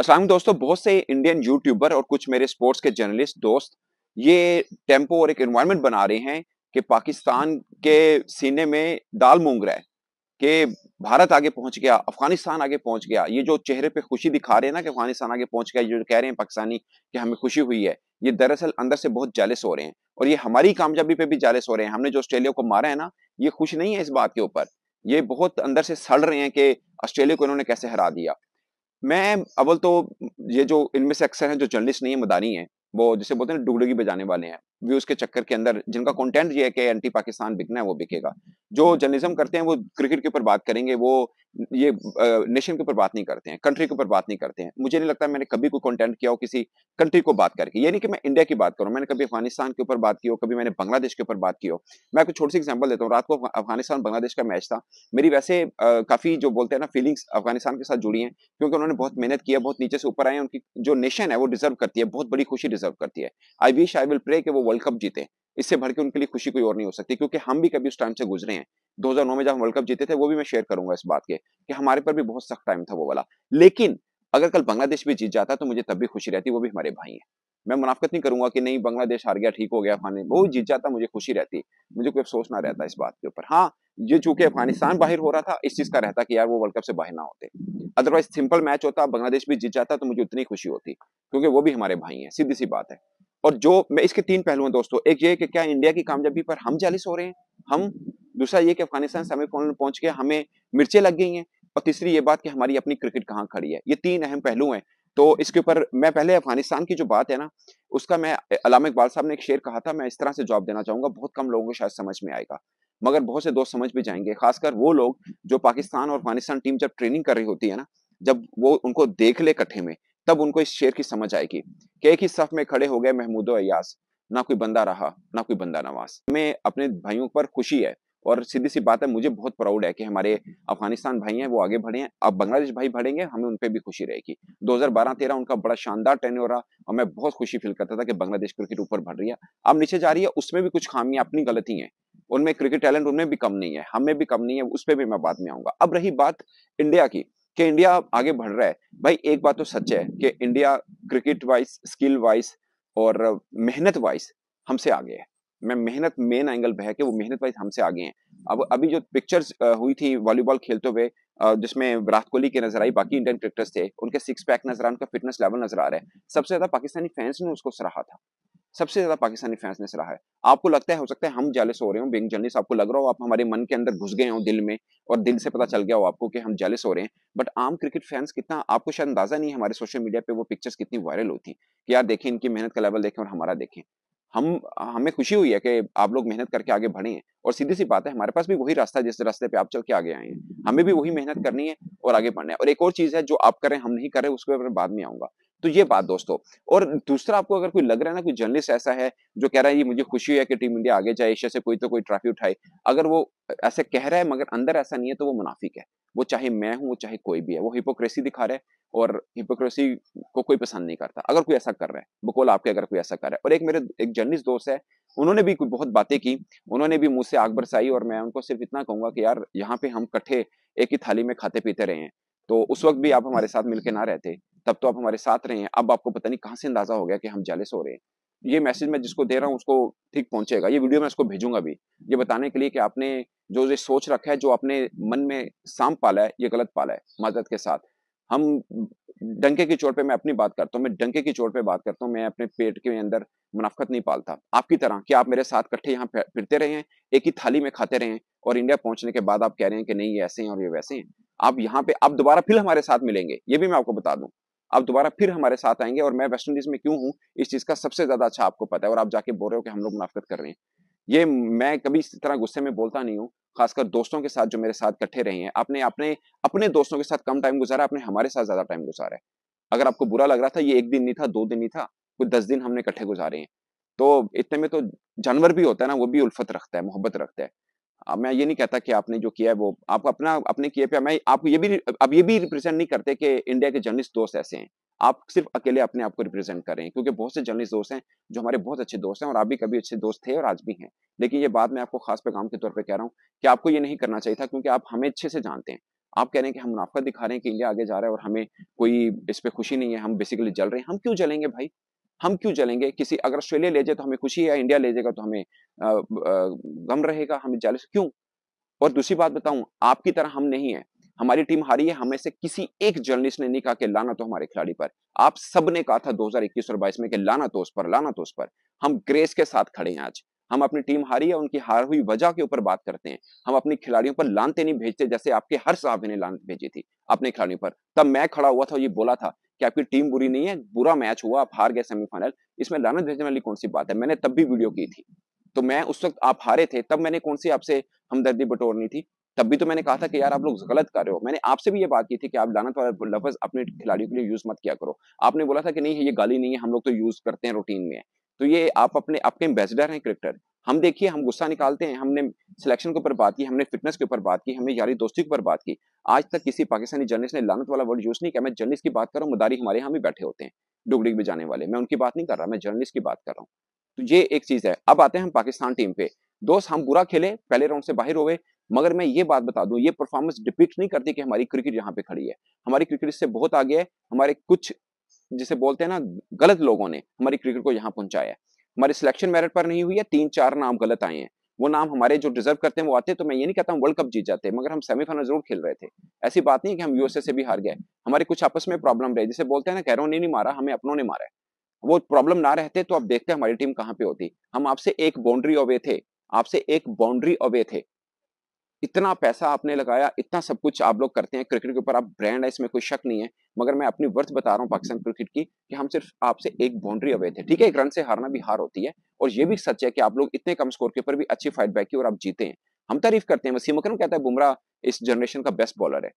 असलम दोस्तों बहुत से इंडियन यूट्यूबर और कुछ मेरे स्पोर्ट्स के जर्नलिस्ट दोस्त ये टेम्पो और एक इन्वायरमेंट बना रहे हैं कि पाकिस्तान के सीने में दाल मूंग रहा है कि भारत आगे पहुंच गया अफगानिस्तान आगे पहुंच गया ये जो चेहरे पे खुशी दिखा रहे हैं ना कि अफगानिस्तान आगे पहुंच गया ये जो कह रहे हैं पाकिस्तानी कि हमें खुशी हुई है ये दरअसल अंदर से बहुत जालिस हो रहे हैं और ये हमारी कामयाबी पे भी जालिस हो रहे हैं हमने जो ऑस्ट्रेलिया को मारा है ना ये खुश नहीं है इस बात के ऊपर ये बहुत अंदर से सड़ रहे हैं कि ऑस्ट्रेलिया को इन्होंने कैसे हरा दिया मैं अव्वल तो ये जो इनमें से अक्सर हैं जो जर्नलिस्ट नहीं है मदानी है वो जिसे बोलते हैं डुगडुगी बजाने वाले हैं व्यूज के चक्कर के अंदर जिनका कंटेंट ये है कि एंटी पाकिस्तान बिकना है वो बिकेगा जो हम्म। जर्नलिज्म करते हैं वो क्रिकेट के ऊपर बात करेंगे वो ये नेशन के ऊपर बात नहीं करते हैं कंट्री के ऊपर बात नहीं करते हैं मुझे नहीं लगता मैंने कभी कोई कंटेंट किया हो किसी कंट्री को बात करके यानी कि मैं इंडिया की बात करूँ मैंने कभी अफगानिस्तान के ऊपर बात की हो कभी मैंने बांग्लादेश के ऊपर बात की हो मैं कुछ छोटी सी एग्जाम्पल देता हूँ रात को अफगानिस्तान बांग्लादेश का मैच था मेरी वैसे काफ़ी जो बोलते हैं ना फीलिंग्स अफगानिस्तान के साथ जुड़ी हैं क्योंकि उन्होंने बहुत मेहनत किया बहुत नीचे से ऊपर आए उनकी जो नेशन है वो डिजर्व करती है बहुत बड़ी खुशी डिजर्व करती है I wish I will pray कि वो वर्ल्ड कप जीते इससे भर के उनके लिए खुशी कोई और नहीं हो सकती क्योंकि हम भी कभी उस टाइम से गुजरे हैं 2009 में जब हम वर्ल्ड कप जीते थे वो भी मैं शेयर करूंगा इस बात के कि हमारे पर भी बहुत सख्त टाइम था वो वाला लेकिन अगर कल बांग्लादेश भी जीत जाता तो मुझे तब भी खुशी रहती वो भी हमारे भाई हैं मैं मुनाफत नहीं करूंगा कि नहीं बांग्लादेश हार गया ठीक हो गया अफानी वो जीत जाता मुझे खुशी रहती मुझे कोई अफसोस ना रहता इस बात के ऊपर हाँ ये चूंकि अफगानिस्तान बाहर हो रहा था इस चीज का रहता कि यार वो वर्ल्ड कप से बाहर ना होते अदरवाइज सिंपल मैच होता बांग्लादेश भी जीत जाता तो मुझे उतनी खुशी होती क्योंकि वो भी हमारे भाई हैं सीधी सी बात है और जो मैं इसके तीन पहलू हैं दोस्तों एक ये कि क्या इंडिया की कामयाबी पर हम जालिस हो रहे हैं हम दूसरा ये कि अफगानिस्तान सेमीफाइनल में पहुंच गया हमें मिर्चें लग गई हैं और तीसरी ये बात कि हमारी अपनी क्रिकेट कहाँ खड़ी है ये तीन अहम पहलू हैं तो इसके ऊपर मैं पहले अफगानिस्तान की जो बात है ना उसका मैं अलाम इकबाल साहब ने एक शेर कहा था मैं इस तरह से जवाब देना चाहूंगा बहुत कम लोगों को शायद समझ में आएगा मगर बहुत से दोस्त समझ भी जाएंगे खासकर वो लोग जो पाकिस्तान और अफगानिस्तान टीम जब ट्रेनिंग कर रही होती है ना जब वो उनको देख ले कट्ठे में तब उनको इस शेर की समझ आएगी कि एक ही सफ में खड़े हो गए महमूदो अयास ना कोई बंदा रहा ना कोई बंदा नवाज हमें अपने भाइयों पर खुशी है और सीधी सी बात है मुझे बहुत प्राउड है कि हमारे अफगानिस्तान भाई हैं वो आगे बढ़े हैं अब बांग्लादेश भाई बढ़ेंगे हमें उन पर भी खुशी रहेगी 2012-13 उनका बड़ा शानदार टेन हो रहा और मैं बहुत खुशी फील करता था कि बांग्लादेश क्रिकेट ऊपर बढ़ रही है अब नीचे जा रही है उसमें भी कुछ खामियां अपनी गलती है उनमें क्रिकेट टैलेंट उनमें भी कम नहीं है हमें भी कम नहीं है उस पर भी मैं बाद में आऊंगा अब रही बात इंडिया की कि इंडिया आगे बढ़ रहा है भाई एक बात तो सच है कि India cricket wise skill wise और मेहनत वाइज हमसे आगे है मैं मेहनत मेन एंगल पे है कि वो मेहनत वाइज हमसे आगे हैं अब अभी जो पिक्चर्स हुई थी वॉलीबॉल खेलते हुए जिसमें विराट कोहली की नजर आई बाकी इंडियन क्रिकेटर्स थे उनके सिक्स पैक नजर आया उनका फिटनेस लेवल नजर आ रहा है सबसे ज्यादा पाकिस्तानी फैंस ने उसको सराहा था सबसे ज्यादा पाकिस्तानी फैंस ने सराहा है आपको लगता है हो सकता है हम जालिस हो रहे हो बिंग जर्नलिस आपको लग रहा हो आप हमारे मन के अंदर घुस गए हो दिल में और दिल से पता चल गया हो आपको कि हम जालिस हो रहे हैं बट आम क्रिकेट फैंस कितना आपको शायद अंदाजा नहीं है हमारे सोशल मीडिया पे वो पिक्चर्स कितनी वायरल होती कि यार देखें इनकी मेहनत का लेवल देखें और हमारा देखें हम हमें खुशी हुई है कि आप लोग मेहनत करके आगे बढ़े हैं और सीधी सी बात है हमारे पास भी वही रास्ता है जिस रास्ते पे आप चल के आगे आए हैं हमें भी वही मेहनत करनी है और आगे बढ़ना है और एक और चीज़ है जो आप करें हम नहीं करें उसके ऊपर बाद में आऊंगा तो ये बात दोस्तों और दूसरा आपको अगर कोई लग रहा है ना कोई जर्नलिस्ट ऐसा है जो कह रहा है ये मुझे खुशी है कि टीम इंडिया आगे जाए एशिया से कोई तो कोई ट्रॉफी उठाए अगर वो ऐसे कह रहा है मगर अंदर ऐसा नहीं है तो वो मुनाफिक है वो चाहे मैं हूँ वो चाहे कोई भी है वो हिपोक्रेसी दिखा रहा है और हिपोक्रेसी को कोई पसंद नहीं करता अगर कोई ऐसा कर रहा है बकोल आपके अगर कोई ऐसा कर रहा है और एक मेरे एक जर्नलिस्ट दोस्त है उन्होंने भी कुछ बहुत बातें की उन्होंने भी मुझसे आग बरसाई और मैं उनको सिर्फ इतना कहूंगा कि यार यहाँ पे हम कट्ठे एक ही थाली में खाते पीते रहे हैं तो उस वक्त भी आप हमारे साथ मिलकर ना रहते तब तो आप हमारे साथ रहे हैं अब आपको पता नहीं कहाँ से अंदाजा हो गया कि हम जेलस हो रहे हैं ये मैसेज मैं जिसको दे रहा हूँ उसको ठीक पहुंचेगा ये वीडियो मैं उसको भेजूंगा भी ये बताने के लिए कि आपने जो ये सोच रखा है जो आपने मन में सांप पाला है ये गलत पाला है मदद के साथ हम डंके की चोट पे मैं अपनी बात करता हूँ मैं डंके की चोट पे बात करता हूँ मैं अपने पेट के अंदर मुनाफ्त नहीं पालता आपकी तरह कि आप मेरे साथ इकट्ठे यहाँ फिरते रहे हैं एक ही थाली में खाते रहे हैं और इंडिया पहुंचने के बाद आप कह रहे हैं कि नहीं ये ऐसे हैं और ये वैसे हैं आप यहाँ पे आप दोबारा फिर हमारे साथ मिलेंगे ये भी मैं आपको बता दूँ आप दोबारा फिर हमारे साथ आएंगे और मैं वेस्ट इंडीज में क्यों हूँ इस चीज़ का सबसे ज़्यादा अच्छा आपको पता है और आप जाके बोल रहे हो कि हम लोग मुनाफ्त कर रहे हैं ये मैं कभी इस तरह गुस्से में बोलता नहीं हूँ खासकर दोस्तों के साथ जो मेरे साथ इकट्ठे रहे हैं आपने अपने अपने दोस्तों के साथ कम टाइम गुजारा आपने हमारे साथ ज़्यादा टाइम गुजारा है अगर आपको बुरा लग रहा था ये एक दिन नहीं था दो दिन नहीं था कुछ दस दिन हमने इकट्ठे गुजारे हैं तो इतने में तो जानवर भी होता है ना वो भी उल्फत रखता है मोहब्बत रखता है मैं ये नहीं कहता कि आपने जो किया है वो आप अपना अपने किए पे मैं आप ये भी अब ये भी रिप्रेजेंट नहीं करते कि इंडिया के जर्नलिस्ट दोस्त ऐसे हैं आप सिर्फ अकेले अपने आप को रिप्रेजेंट कर रहे हैं क्योंकि बहुत से जर्नलिस्ट दोस्त हैं जो हमारे बहुत अच्छे दोस्त हैं और आप भी कभी अच्छे दोस्त थे और आज भी हैं लेकिन ये बात मैं आपको खास पैगाम के तौर पर कह रहा हूँ कि आपको ये नहीं करना चाहिए था क्योंकि आप हमें अच्छे से जानते हैं आप कह रहे हैं कि हम मुनाफा दिखा रहे हैं कि इंडिया आगे जा रहा है और हमें कोई इस पर खुशी नहीं है हम बेसिकली जल रहे हैं हम क्यों जलेंगे भाई हम क्यों चलेंगे किसी अगर ऑस्ट्रेलिया ले जाए तो हमें खुशी है इंडिया ले जाएगा तो हमें आ, आ, गम रहेगा हमें जाले क्यों और दूसरी बात बताऊं आपकी तरह हम नहीं है हमारी टीम हारी है हमें से किसी एक जर्नलिस्ट ने नहीं कहा कि लाना तो हमारे खिलाड़ी पर आप सब ने कहा था 2021 और 22 में कि लाना तो उस पर लाना तो उस पर हम ग्रेस के साथ खड़े हैं आज हम अपनी टीम हारी है उनकी हार हुई वजह के ऊपर बात करते हैं हम अपने खिलाड़ियों पर लानते नहीं भेजते जैसे आपके हर साहब ने लानत भेजी थी अपने खिलाड़ियों पर तब मैं खड़ा हुआ था ये बोला था कि आपकी टीम बुरी नहीं है बुरा मैच हुआ आप हार गए सेमीफाइनल इसमें लानत भेजने वाली कौन सी बात है मैंने तब भी वीडियो की थी तो मैं उस वक्त आप हारे थे तब मैंने कौन सी आपसे हमदर्दी बटोरनी थी तब भी तो मैंने कहा था कि यार आप लोग गलत कर रहे हो मैंने आपसे भी ये बात की थी कि आप लानत वाला लफज अपने खिलाड़ियों के लिए यूज मत किया करो आपने बोला था कि नहीं ये गाली नहीं है हम लोग तो यूज करते हैं रूटीन में तो ये आप अपने आपके एम्बेसडर हैं क्रिकेटर हम देखिए हम गुस्सा निकालते हैं हमने सिलेक्शन के ऊपर बात की हमने फिटनेस के ऊपर बात की हमने यारी दोस्ती के ऊपर बात की आज तक किसी पाकिस्तानी जर्नलिस्ट ने लानत वाला वर्ड यूज़ नहीं किया मैं जर्नलिस्ट की बात कर रहा हूँ मुदारी हमारे यहाँ भी बैठे होते हैं डुगडिग में जाने वाले मैं उनकी बात नहीं कर रहा मैं जर्नलिस्ट की बात कर रहा हूँ तो ये एक चीज़ है अब आते हैं हम पाकिस्तान टीम पे दोस्त हम बुरा खेले पहले राउंड से बाहर हुए मगर मैं ये बात बता दूं ये परफॉर्मेंस डिपिक्ट नहीं करती कि हमारी क्रिकेट यहाँ पे खड़ी है हमारी क्रिकेट इससे बहुत आगे है हमारे कुछ जिसे बोलते हैं ना गलत लोगों ने हमारी क्रिकेट को यहाँ पहुंचाया है हमारे सिलेक्शन मेरिट पर नहीं हुई है तीन चार नाम गलत आए हैं वो नाम हमारे जो डिजर्व करते हैं वो आते तो मैं ये नहीं कहता हूँ वर्ल्ड कप जीत जाते मगर हम सेमीफाइनल जरूर खेल रहे थे ऐसी बात नहीं कि हम यूएसए से भी हार गए हमारे कुछ आपस में प्रॉब्लम रहे जिसे बोलते हैं ना कैरों ने नहीं मारा हमें अपनों ने मारा है वो प्रॉब्लम ना रहते तो आप देखते हमारी टीम कहाँ पे होती हम आपसे एक बाउंड्री अवे थे आपसे एक बाउंड्री अवे थे इतना पैसा आपने लगाया इतना सब कुछ आप लोग करते हैं क्रिकेट के ऊपर आप ब्रांड है इसमें कोई शक नहीं है मगर मैं अपनी वर्थ बता रहा हूँ पाकिस्तान क्रिकेट की कि हम सिर्फ आपसे एक बाउंड्री अवे थे ठीक है एक रन से हारना भी हार होती है और ये भी सच है कि आप लोग इतने कम स्कोर के ऊपर भी अच्छी फाइट बैक की और आप जीते हैं हम तारीफ करते हैं वसीम अक्रम कहता है बुमराह इस जनरेशन का बेस्ट बॉलर है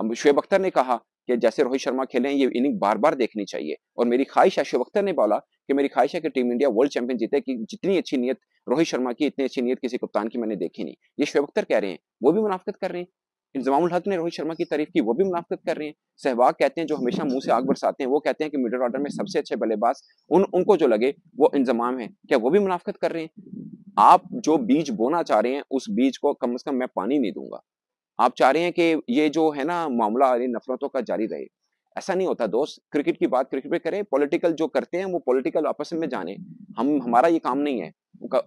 अब शुएब अख्तर ने कहा कि जैसे रोहित शर्मा खेले ये इनिंग बार बार देखनी चाहिए और मेरी ख्वाहिश है शिव अख्तर ने बोला कि मेरी ख्वाहिश है कि टीम इंडिया वर्ल्ड चैंपियन जीते कि जितनी अच्छी नीयत रोहित शर्मा की इतनी अच्छी नीयत किसी कप्तान की मैंने देखी नहीं ये शुभ अख्तर कह रहे हैं वो भी मुनाफ्त कर रहे हैं इल्जामुल हक ने रोहित शर्मा की तारीफ की वो भी मुनाफ्त कर रहे हैं सहवाग कहते हैं जो हमेशा मुंह से आग बरसाते हैं वो कहते हैं कि मिडल ऑर्डर में सबसे अच्छे बल्लेबाज उन उनको जो लगे वो इंजमाम है क्या वो भी मुनाफ्त कर रहे हैं आप जो बीज बोना चाह रहे हैं उस बीज को कम से कम मैं पानी नहीं दूंगा आप चाह रहे हैं कि ये जो है ना मामला इन नफरतों का जारी रहे ऐसा नहीं होता दोस्त क्रिकेट की बात क्रिकेट पे करें पॉलिटिकल जो करते हैं वो पॉलिटिकल आपस में जाने हम हमारा ये काम नहीं है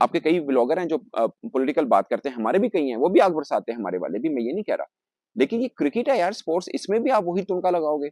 आपके कई ब्लॉगर हैं जो पॉलिटिकल बात करते हैं हमारे भी कई हैं वो भी आग बरसाते हैं हमारे वाले भी मैं ये नहीं कह रहा लेकिन ये क्रिकेट है यार स्पोर्ट्स इसमें भी आप वही तुमका लगाओगे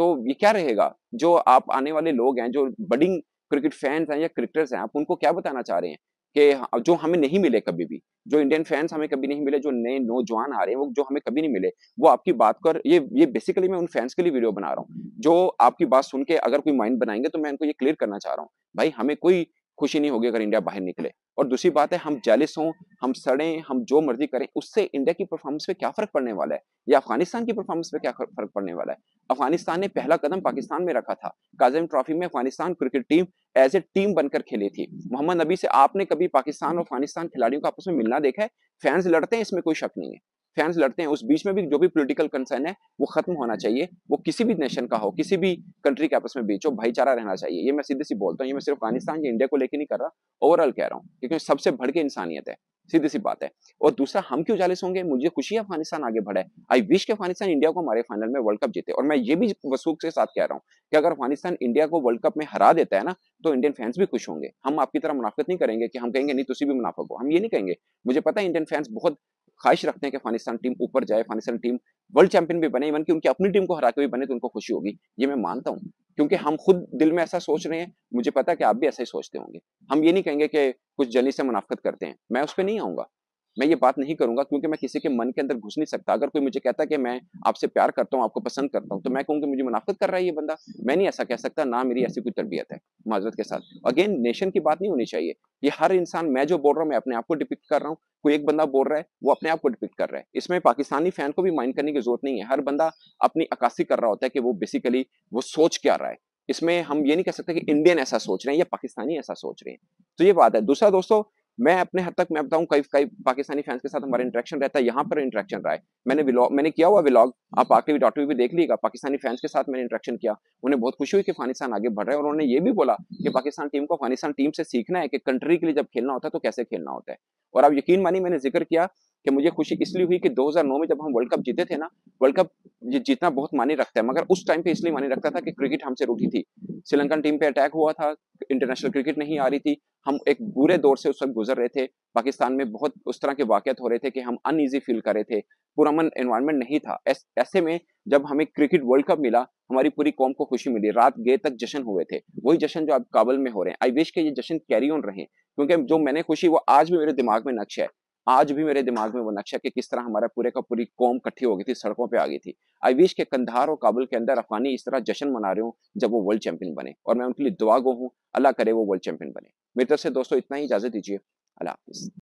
तो ये क्या रहेगा जो आप आने वाले लोग हैं जो बडिंग क्रिकेट फैंस हैं या क्रिकेटर्स हैं आप उनको क्या बताना चाह रहे हैं कि जो हमें नहीं मिले कभी भी जो इंडियन फैंस हमें कभी नहीं मिले जो नए नौजवान आ रहे हैं वो जो हमें कभी नहीं मिले वो आपकी बात कर ये ये बेसिकली मैं उन फैंस के लिए वीडियो बना रहा हूँ जो आपकी बात सुन के अगर कोई माइंड बनाएंगे तो मैं उनको ये क्लियर करना चाह रहा हूँ भाई हमें कोई खुशी नहीं होगी अगर इंडिया बाहर निकले और दूसरी बात है हम जेलिस हों हम सड़ें हम जो मर्जी करें उससे इंडिया की परफॉर्मेंस पे क्या फर्क पड़ने वाला है या अफगानिस्तान की परफॉर्मेंस पे क्या फर्क पड़ने वाला है अफगानिस्तान ने पहला कदम पाकिस्तान में रखा था काजिम ट्रॉफी में Afghanistan cricket team as A team बनकर खेली थी मोहम्मद नबी से आपने कभी पाकिस्तान और अफगानिस्तान खिलाड़ियों का आपस में मिलना देखा है फैंस लड़ते हैं इसमें कोई शक नहीं है फैंस लड़ते हैं उस बीच में भी जो भी पॉलिटिकल कंसर्न है वो खत्म होना चाहिए वो किसी भी नेशन का हो किसी भी कंट्री के आपस में बीच हो भाईचारा रहना चाहिए ये मैं सीधे सी बोलता हूँ ये मैं सिर्फ अफगानिस्तान या इंडिया को लेकर नहीं कर रहा ओवरऑल कह रहा हूँ क्योंकि सबसे भड़के के इंसानियत है सीधी सी बात है और दूसरा हम क्यों जालिस होंगे मुझे खुशी है अफगानिस्तान आगे बढ़े आई विश के अफगानिस्तान इंडिया को हमारे फाइनल में वर्ल्ड कप जीते और मैं ये भी वसूख के साथ कह रहा हूँ कि अगर अफगानिस्तान इंडिया को वर्ल्ड कप में हरा देता है ना तो इंडियन फैंस भी खुश होंगे हम आपकी तरह मुनाफत नहीं करेंगे कि हम कहेंगे नहीं तुम भी मुनाफा हो हम ये नहीं कहेंगे मुझे पता है इंडियन फैंस बहुत ख्वाहिश रखते हैं कि अफगानिस्तान टीम ऊपर जाए अफगानिस्तान टीम वर्ल्ड चैंपियन भी बने इवन कि उनकी अपनी टीम को हरा के भी बने तो उनको खुशी होगी ये मैं मानता हूँ क्योंकि हम खुद दिल में ऐसा सोच रहे हैं मुझे पता है कि आप भी ऐसा ही सोचते होंगे हम ये नहीं कहेंगे कि कुछ जली से मुनाफत करते हैं मैं उस पर नहीं आऊँगा मैं ये बात नहीं करूंगा क्योंकि मैं किसी के मन के अंदर घुस नहीं सकता अगर कोई मुझे कहता कि मैं आपसे प्यार करता हूँ आपको पसंद करता हूँ तो मैं कहूँगी मुझे मुनाफत कर रहा है ये बंदा मैं नहीं ऐसा कह सकता ना मेरी ऐसी कोई तरबियत है माजरत के साथ अगेन नेशन की बात नहीं होनी चाहिए ये हर इंसान मैं जो बोल रहा हूँ मैं अपने आप को डिपिक्ट कर रहा हूँ कोई एक बंदा बोल रहा है वो अपने आप को डिपिक्ट कर रहा है इसमें पाकिस्तानी फैन को भी माइंड करने की जरूरत नहीं है हर बंदा अपनी अक्सी कर रहा होता है कि वो बेसिकली वो सोच क्या रहा है इसमें हम ये नहीं कह सकते कि इंडियन ऐसा सोच रहे हैं या पाकिस्तानी ऐसा सोच रहे हैं तो ये बात है दूसरा दोस्तों मैं अपने हद तक मैं बताऊं कई कई पाकिस्तानी फैंस के साथ हमारा इंटरेक्शन रहता है यहाँ पर इंटरेक्शन रहा है मैंने मैंने किया हुआ व्लॉग आप आके डॉट भी देख लीजिएगा पाकिस्तानी फैंस के साथ मैंने इंटरेक्शन किया उन्हें बहुत खुशी हुई कि फानिस्तान आगे बढ़ रहा है और उन्होंने ये भी बोला कि पाकिस्तान टीम को अफगानिस्तान टीम से सीखना है कि कंट्री के लिए जब खेलना होता है तो कैसे खेलना होता है और आप यकीन मानी मैंने जिक्र किया कि मुझे खुशी इसलिए हुई कि 2009 में जब हम वर्ल्ड कप जीते थे ना वर्ल्ड कप जीतना बहुत मानी रखता है मगर उस टाइम पे इसलिए मानी रखता था कि क्रिकेट हमसे रूठी थी श्रीलंकन टीम पे अटैक हुआ था इंटरनेशनल क्रिकेट नहीं आ रही थी हम एक बुरे दौर से उस वक्त गुजर रहे थे पाकिस्तान में बहुत उस तरह के वाक़ हो रहे थे कि हम अनईजी फील कर रहे थे पुरमन इन्वायरमेंट नहीं था ऐस, ऐसे में जब हमें क्रिकेट वर्ल्ड कप मिला हमारी पूरी कौम को खुशी मिली रात गए तक जश्न हुए थे वही जश्न जो अब काबल में हो रहे हैं आई विश के ये जश्न कैरी ऑन रहे क्योंकि जो मैंने खुशी वो आज भी मेरे दिमाग में नक्श है आज भी मेरे दिमाग में वो नक्शा कि किस तरह हमारा पूरे का पूरी कौम इकट्ठी हो गई थी सड़कों पे आ गई थी आई विश के कंधार और काबुल के अंदर अफगानी इस तरह जश्न मना रहे हो जब वो वर्ल्ड चैंपियन बने और मैं उनके लिए दुआ गो हूँ अल्लाह करे वो वर्ल्ड चैंपियन बने मेरी तरफ से दोस्तों इतना ही इजाज़त दीजिए अल्लाह हाफिज़